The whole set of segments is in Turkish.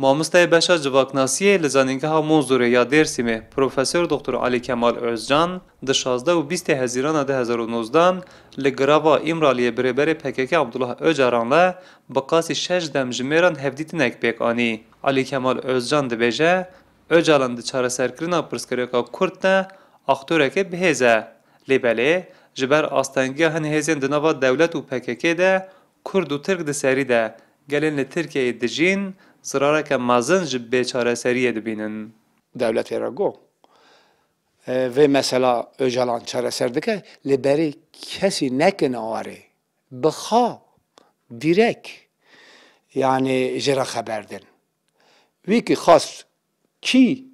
Mamostaya Bəşər Civaknasiyə li Zanîngeha Munzurê ya Dêrsimê Profesör Doktor Alî Kemal Özcan di 16 û 20 Hezîrana 2019 li girava Îmraliyê birêberê PKK Abdullah Öcalan re bi qasî şeş dem ji mêran hevdîtinek pêk anî. Alî Kemal Özcan dibêje Öcalan di çareserkirina pirsgirêka Kurd de aktorekê bihêze. Lêbelê ji ber astengiya hin hêzên di nava dewlet û PKK de Kurd û Tirk di serî de gelên li Tirkiyeyê dijîn sırareke mazın ji beçare seriye dibînin. Devlet yere go. E, ve mesela öcalan çareser serdi li liberi kesi nekin awarê. Bixa direk yani jira xeberdin. Wî ki xas ki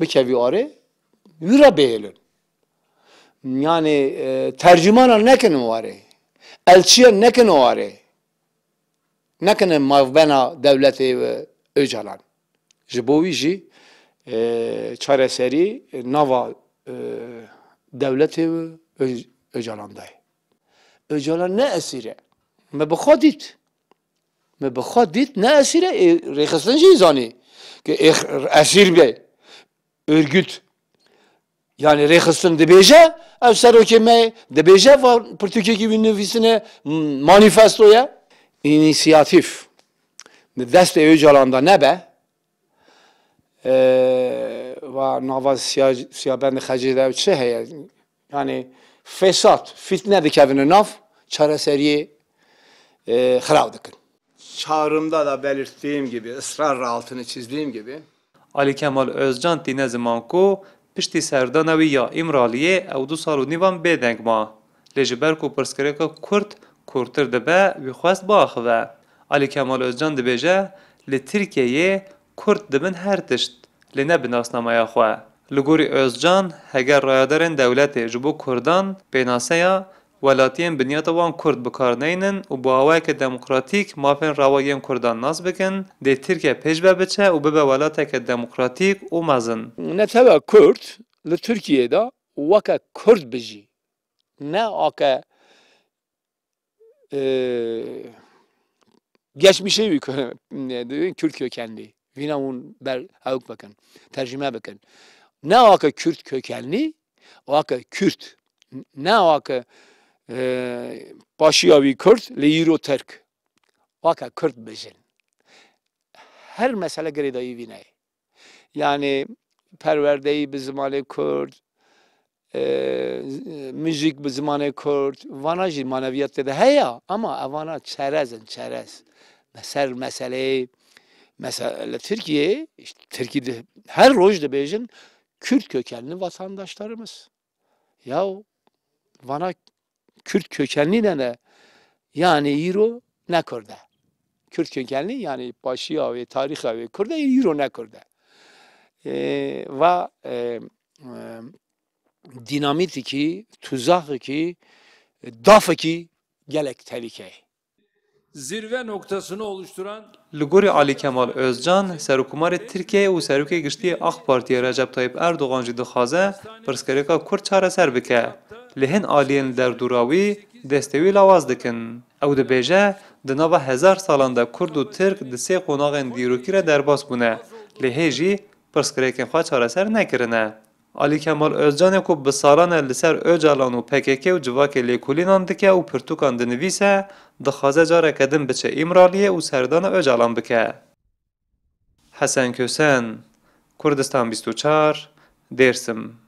bikevî awarê wî re bêhêlin. Yani e, tercümana nekin awarê. Elçiye nekin awarê. nekinin mavbena devletê ve Öcalan. Ji bo wî jî çareserî nava devletê ve Öcalan daye. Öcalan ne esîre? Me bixwa dît. Me bixwa dît ne esîre rêxistin jî zanî. Ki esîr be örgüt yani rêxistin dibêje ev serokê me dibêje van pirtûkekî wî nivîsine manifestoya inisijativ në dhespe e gjëranda nebe, va nava siyabende şey hacide ev yani fesat, fitne dikevini nav, çareseriye e, hırav dikin. Çağrımda da belirttiğim gibi, ısrarla altını çizdiğim gibi, Ali Kemal Özcan tine zaman ku, pişti serdanevi ya İmraliye, ev salu nivan bedeng ma. Lejiber kurt, کورتر دبه وی خواست باخوه علی کمال ازجان دبیجه لی ترکیه کرد دبن هر تشت لی نبن اسنامایا خواه لگوری ازجان هگر رایدارن دولتی جبو کردان بیناسیا ولاتیان بنیاد وان کرد بکار نینن و با هوای که دموکراتیک مافین روایم کردان ناز بکن دی ترکیه پیش ببچه و ببه ولاتک دموکراتیک و مزن نتبه کرد لترکیه دا وکه کرد بجی نه آکه Ee, geçmişe yük Kürt kökenli. Vinavun bel havuk bakın. Tercüme bakın. Ne vaka Kürt kökenli? Vaka Kürt. Ne vaka başıyavi e, Kürt le yiro terk. Vaka Kürt bezin. Her mesele gredayı vinay. Yani perverdeyi bizim ale Kürt, müzik به زمان کرد وانا جی معنویت ya ama اما اوانا çerezin çerez. Mesel mesele mesela Türkiye işte Türkiye'de her rojda beyecin Kürt kökenli vatandaşlarımız. Ya Van'a Kürt kökenli de ne? Yani Euro ne kurda? Kürt kökenli yani başı ve tarih ve kurda Euro ne kurda? Ee, ve e, e, dinamiti tuzakı e, dafı gelek tehlikeyi. zirve noktasını oluşturan Ligori Ali Kemal Özcan, Serokkumar Tirkiye û Serokê Giştî Ax Partiya Recep Tayyip Erdogan jî dixwaze pirsgirêka Kurd çareser bike. Li hin aliyên derdurawî destewî lawaz dikin. Ew dibêje di nava hezar salan de Kurd û Tirk di sê qonağên dîrokî re derbas bûne. Lê hê jî pirsgirêkên xwe çareser nekirine. Alî Kemal Özcanê ku bi saran li ser Öcalan û PKK û civakê lêkulînan dike û pirtûkan dinivîse, dixwaze careke din biçe Îmraliyê û serdana Öcalan bike. Hesen Kösen, Kurdistan 24, Dêrsim